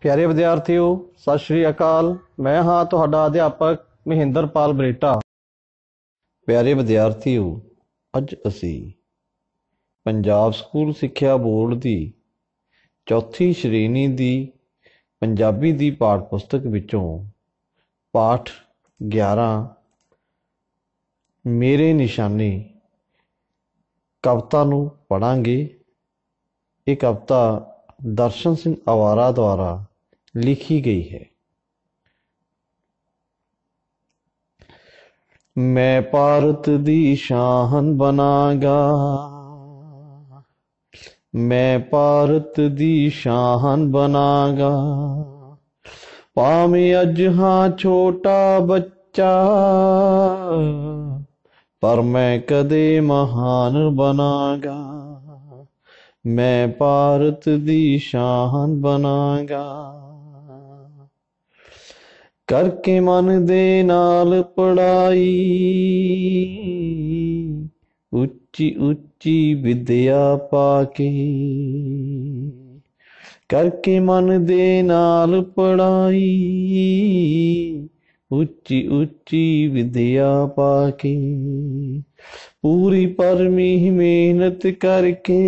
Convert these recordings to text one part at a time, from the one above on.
ਪਿਆਰੇ ਵਿਦਿਆਰਥੀਓ ਸਤਿ ਸ਼੍ਰੀ ਅਕਾਲ ਮੈਂ ਹਾਂ ਤੁਹਾਡਾ ਅਧਿਆਪਕ ਮਹਿੰਦਰਪਾਲ ਬਰੇਟਾ ਪਿਆਰੇ ਵਿਦਿਆਰਥੀਓ ਅੱਜ ਅਸੀਂ ਪੰਜਾਬ ਸਕੂਲ ਸਿੱਖਿਆ ਬੋਰਡ ਦੀ ਚੌਥੀ ਸ਼੍ਰੇਣੀ ਦੀ ਪੰਜਾਬੀ ਦੀ ਪਾਠ ਪੁਸਤਕ ਵਿੱਚੋਂ ਪਾਠ 11 ਮੇਰੇ ਨਿਸ਼ਾਨੇ ਕਵਤਾ ਨੂੰ ਪੜਾਂਗੇ ਇਹ ਕਵਤਾ दर्शन सिंह अवारा द्वारा लिखी गई है मैं भारत दी शाहन बनागा मैं भारत दी शाहन बनागा पावे अज हां छोटा बच्चा पर मैं कदे महान बनागा ਮੈਂ ਭਾਰਤ ਦੀ ਸ਼ਾਨ ਬਣਾਗਾ ਕਰਕੇ ਮਨ ਦੇ ਨਾਲ ਪੜਾਈ ਉੱਚੀ ਉੱਚੀ ਵਿਦਿਆ ਪਾ ਕੇ ਕਰਕੇ ਮਨ ਦੇ ਨਾਲ ਪੜਾਈ उच्ची उच्ची विद्या पाके पूरी परमी में मेहनत करके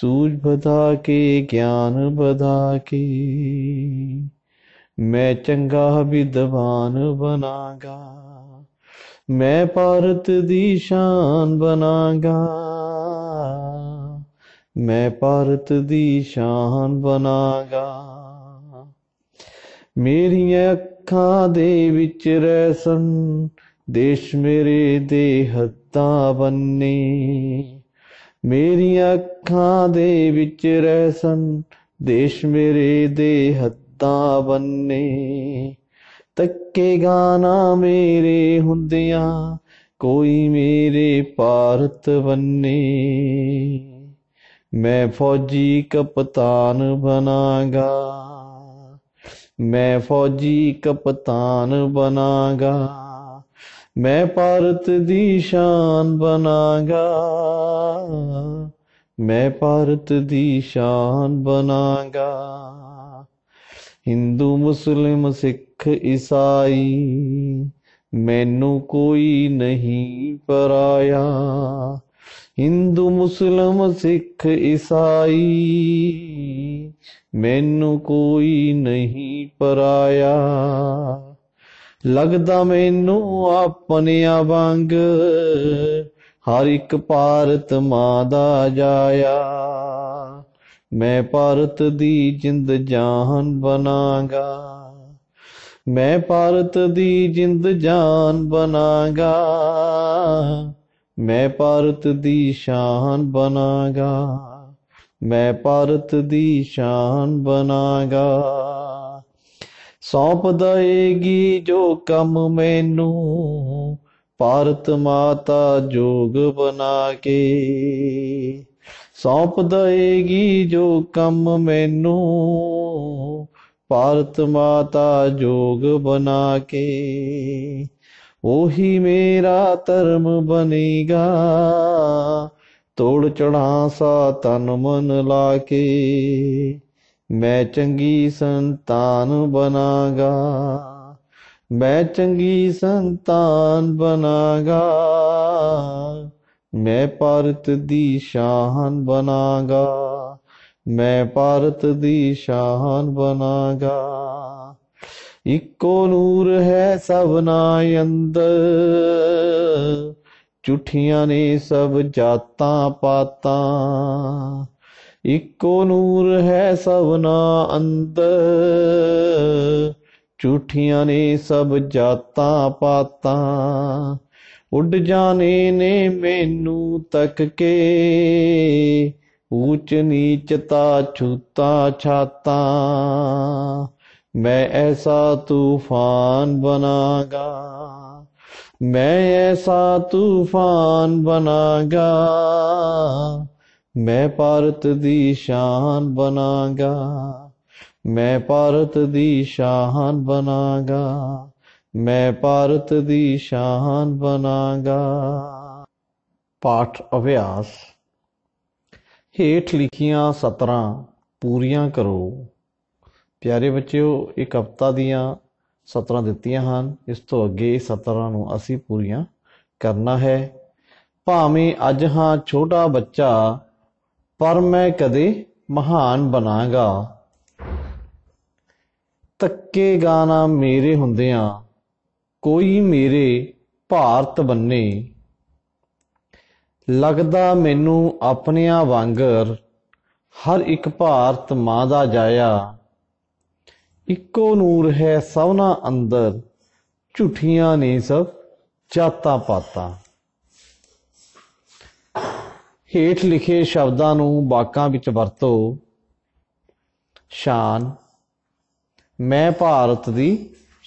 सूझ बधा के ज्ञान बधा के मैं चंगा विद्वान बनागा मैं भारत दी शान बनागा मैं भारत दी शान बनागा मेरी ਅੱਖਾਂ ਦੇ ਵਿੱਚ ਸੰ ਦੇਸ਼ ਮੇਰੇ ਦੇ ਹੱਤਾ ਬੰਨੇ ਮੇਰੀਆਂ ਅੱਖਾਂ ਦੇ ਵਿੱਚ ਸੰ ਦੇਸ਼ ਮੇਰੇ ਦੇ ਹੱਤਾ ਬੰਨੇ ਤੱਕੇ ਗਾਣਾ ਮੇਰੇ ਹੁੰਦਿਆਂ ਕੋਈ ਮੇਰੇ ਭਾਰਤ ਬੰਨੇ ਮੈਂ ਫੌਜੀ ਕਪਤਾਨ ਬਣਾਗਾ ਮੈਂ ਫੌਜੀ ਕਪਤਾਨ ਬਣਾਗਾ ਮੈਂ ਭਾਰਤ ਦੀ ਸ਼ਾਨ ਬਣਾਗਾ ਮੈਂ ਭਾਰਤ ਦੀ ਸ਼ਾਨ ਬਣਾਗਾ ਹਿੰਦੂ ਮੁਸਲਿਮ ਸਿੱਖ ਈਸਾਈ ਮੈਨੂੰ ਕੋਈ ਨਹੀਂ ਪਰਾਇਆ ਹਿੰਦੂ ਮੁਸਲਿਮ ਸਿੱਖ ਈਸਾਈ ਮੈਨੂੰ ਕੋਈ ਨਹੀਂ ਪਰਾਇਆ ਲੱਗਦਾ ਮੈਨੂੰ ਆਪਣਿਆਂ ਵਾਂਗ ਹਰ ਇੱਕ ਭਾਰਤ ਮਾਂ ਦਾ ਜਾਇਆ ਮੈਂ ਭਾਰਤ ਦੀ ਜਿੰਦ ਜਾਨ ਬਣਾਗਾ ਮੈਂ ਭਾਰਤ ਦੀ ਜਿੰਦ ਜਾਨ ਬਣਾਗਾ ਮੈਂ ਭਾਰਤ ਦੀ ਸ਼ਾਨ ਬਣਾਗਾ ਮੈਂ ਭਾਰਤ ਦੀ ਸ਼ਾਨ ਬਣਾਗਾ ਸੌਪ ਦਏਗੀ ਜੋ ਕੰਮ ਮੈਨੂੰ ਭਾਰਤ ਮਾਤਾ ਜੋਗ ਬਣਾ ਕੇ ਸੌਪ ਦਏਗੀ ਜੋ ਕੰਮ ਮੈਨੂੰ ਭਾਰਤ ਮਾਤਾ ਜੋਗ ਬਣਾ ਕੇ ਉਹੀ ਮੇਰਾ ਧਰਮ ਬਣੇਗਾ ਤੋੜ ਚੜਾ ਸਾ ਤਨ ਮਨ ਲਾ ਕੇ ਮੈਂ ਚੰਗੀ ਸੰਤਾਨ ਬਣਾਗਾ ਮੈਂ ਚੰਗੀ ਸੰਤਾਨ ਬਣਾਗਾ ਮੈਂ ਭਾਰਤ ਦੀ ਸ਼ਾਨ ਬਣਾਗਾ ਮੈਂ ਭਾਰਤ ਦੀ ਸ਼ਾਨ ਬਣਾਗਾ ਇੱਕੋ ਨੂਰ ਹੈ ਸਭਨਾ ਅੰਦਰ ਝੂਠੀਆਂ ਨੇ ਸਭ ਜਾਤਾਂ ਪਾਤਾਂ ਇੱਕੋ ਨੂਰ ਹੈ ਸਭਨਾ ਅੰਦਰ ਝੂਠੀਆਂ ਨੇ ਸਭ ਜਾਤਾਂ ਪਾਤਾਂ ਉੱਡ ਜਾਣੇ ਨੇ ਮੈਨੂੰ ਤੱਕ ਕੇ ਊਚ ਨੀਚਤਾ ਛੂਤਾ ਛਾਤਾ मैं ऐसा तूफान बनागा मैं ऐसा तूफान बनागा मैं भारत दी शान बनागा मैं भारत दी शान बनागा मैं भारत दी शान बनागा पाठ अभ्यास हेठ लिखिया सत्रा पूरियां करो प्यारे ਬੱਚਿਓ एक हफ्ता दिया ਸਤਰਾਂ ਦਿੱਤੀਆਂ ਹਨ ਇਸ ਤੋਂ ਅੱਗੇ ਸਤਰਾਂ ਨੂੰ ਅਸੀਂ ਪੂਰੀਆਂ ਕਰਨਾ ਹੈ ਭਾਵੇਂ ਅੱਜ ਹਾਂ ਛੋਟਾ ਬੱਚਾ ਪਰ ਮੈਂ ਕਦੇ ਮਹਾਨ ਬਣਾਂਗਾ ਤੱਕੇ ਗਾਣਾ ਮੇਰੇ ਹੁੰਦਿਆਂ ਕੋਈ ਮੇਰੇ ਭਾਰਤ ਬੰਨੇ ਲੱਗਦਾ ਮੈਨੂੰ ਆਪਣਿਆਂ ਵਾਂਗਰ ਹਰ ਇੱਕ ਭਾਰਤ ਮਾਂ ਦਾ ਜਾਇਆ ਇੱਕੋ ਨੂਰ ਹੈ ਸਭਨਾ ਅੰਦਰ ਝੂਠੀਆਂ ਨੇ ਸਭ ਚਾਤਾ ਪਾਤਾਂ ਹੇਠ ਲਿਖੇ ਸ਼ਬਦਾਂ ਨੂੰ ਵਾਕਾਂ ਵਿੱਚ ਵਰਤੋ ਸ਼ਾਨ ਮੈਂ ਭਾਰਤ ਦੀ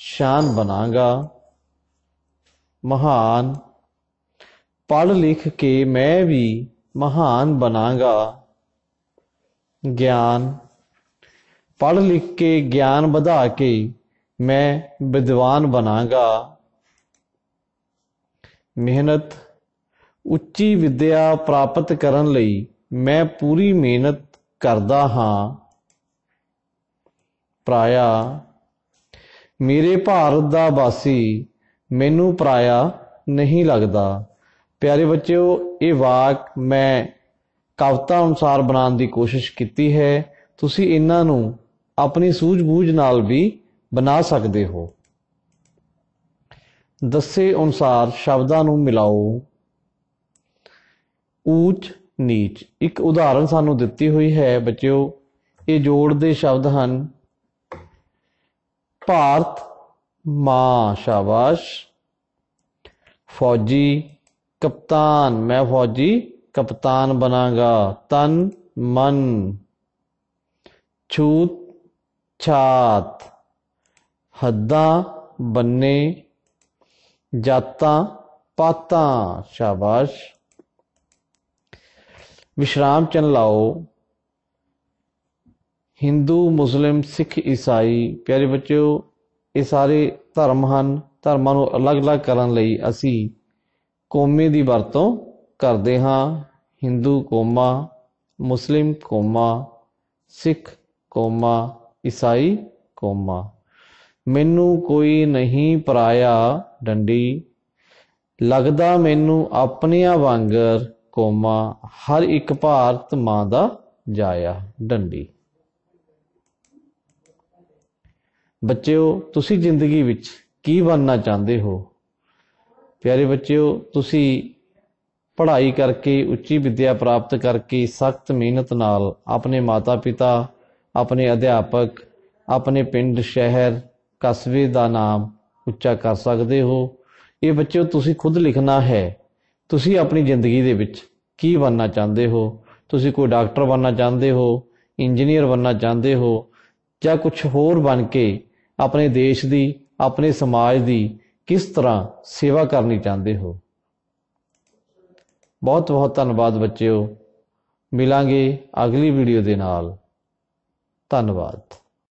ਸ਼ਾਨ ਬਣਾਗਾ ਮਹਾਨ ਪੜ ਲਿਖ ਕੇ ਮੈਂ ਵੀ ਮਹਾਨ ਬਣਾਗਾ ਗਿਆਨ ਪੜ੍ਹ ਲਿਖ ਕੇ ਗਿਆਨ ਵਧਾ ਕੇ ਮੈਂ ਵਿਦਵਾਨ ਬਣਾਗਾ ਮਿਹਨਤ ਉੱਚੀ ਵਿਦਿਆ ਪ੍ਰਾਪਤ ਕਰਨ ਲਈ ਮੈਂ ਪੂਰੀ ਮਿਹਨਤ ਕਰਦਾ ਹਾਂ ਪ੍ਰਾਇਆ ਮੇਰੇ ਭਾਰਤ ਦਾ ਵਾਸੀ ਮੈਨੂੰ ਪ੍ਰਾਇਆ ਨਹੀਂ ਲੱਗਦਾ ਪਿਆਰੇ ਬੱਚਿਓ ਇਹ ਵਾਕ ਮੈਂ ਕਵਿਤਾ ਅਨੁਸਾਰ ਬਣਾਉਣ ਦੀ ਕੋਸ਼ਿਸ਼ ਕੀਤੀ ਹੈ ਤੁਸੀਂ ਇਹਨਾਂ ਨੂੰ ਆਪਣੀ ਸੂਝ-ਬੂਝ ਨਾਲ ਵੀ ਬਣਾ ਸਕਦੇ ਹੋ ਦੱਸੇ ਅਨੁਸਾਰ ਸ਼ਬਦਾਂ ਨੂੰ ਮਿਲਾਓ ਉੱਚ ਨੀਚ ਇੱਕ ਉਦਾਹਰਨ ਸਾਨੂੰ ਦਿੱਤੀ ਹੋਈ ਹੈ ਬੱਚਿਓ ਇਹ ਜੋੜ ਦੇ ਸ਼ਬਦ ਹਨ ਭਾਰਤ ਮਾਂ ਸ਼ਾਬਾਸ਼ ਫੌਜੀ ਕਪਤਾਨ ਮੈਂ ਫੌਜੀ ਕਪਤਾਨ ਬਣਾਗਾ ਤਨ ਮਨ ਛੂਤ छात हद्दा बनने जाता पाता शाबाश विश्राम चंद लाओ हिंदू ਮੁਸਲਿਮ ਸਿੱਖ ਈਸਾਈ ਪਿਆਰੇ ਬੱਚਿਓ ਇਹ ਸਾਰੇ ਧਰਮ ਹਨ ਧਰਮਾਂ ਨੂੰ ਅਲੱਗ-ਅਲੱਗ ਕਰਨ ਲਈ ਅਸੀਂ ਕੌਮੇ ਦੀ ਵਰਤੋਂ ਕਰਦੇ ਹਾਂ Hindu comma Muslim comma Sikh comma ਈਸਾਈ ਕੋਮਾ ਮੈਨੂੰ ਕੋਈ ਨਹੀਂ ਪਰਾਇਆ ਡੰਡੀ ਲੱਗਦਾ ਮੈਨੂੰ ਆਪਣਿਆਂ ਵਾਂਗਰ ਕੋਮਾ ਹਰ ਇੱਕ ਭਾਰਤ ਮਾਂ ਦਾ ਜਾਇਆ ਡੰਡੀ ਬੱਚਿਓ ਤੁਸੀਂ ਜ਼ਿੰਦਗੀ ਵਿੱਚ ਕੀ ਬਣਨਾ ਚਾਹੁੰਦੇ ਹੋ ਪਿਆਰੇ ਬੱਚਿਓ ਤੁਸੀਂ ਪੜ੍ਹਾਈ ਕਰਕੇ ਉੱਚੀ ਵਿੱਦਿਆ ਪ੍ਰਾਪਤ ਕਰਕੇ ਸਖਤ ਮਿਹਨਤ ਨਾਲ ਆਪਣੇ ਮਾਤਾ-ਪਿਤਾ ਆਪਣੇ ਅਧਿਆਪਕ ਆਪਣੇ ਪਿੰਡ ਸ਼ਹਿਰ ਕਸਬੇ ਦਾ ਨਾਮ ਉੱਚਾ ਕਰ ਸਕਦੇ ਹੋ ਇਹ ਬੱਚਿਓ ਤੁਸੀਂ ਖੁਦ ਲਿਖਣਾ ਹੈ ਤੁਸੀਂ ਆਪਣੀ ਜ਼ਿੰਦਗੀ ਦੇ ਵਿੱਚ ਕੀ ਬਣਨਾ ਚਾਹੁੰਦੇ ਹੋ ਤੁਸੀਂ ਕੋਈ ਡਾਕਟਰ ਬਣਨਾ ਚਾਹੁੰਦੇ ਹੋ ਇੰਜੀਨੀਅਰ ਬਣਨਾ ਚਾਹੁੰਦੇ ਹੋ ਜਾਂ ਕੁਝ ਹੋਰ ਬਣ ਕੇ ਆਪਣੇ ਦੇਸ਼ ਦੀ ਆਪਣੇ ਸਮਾਜ ਦੀ ਕਿਸ ਤਰ੍ਹਾਂ ਸੇਵਾ ਕਰਨੀ ਚਾਹੁੰਦੇ ਹੋ ਬਹੁਤ ਬਹੁਤ ਧੰਨਵਾਦ ਬੱਚਿਓ ਮਿਲਾਂਗੇ ਅਗਲੀ ਵੀਡੀਓ ਦੇ ਨਾਲ ਧੰਨਵਾਦ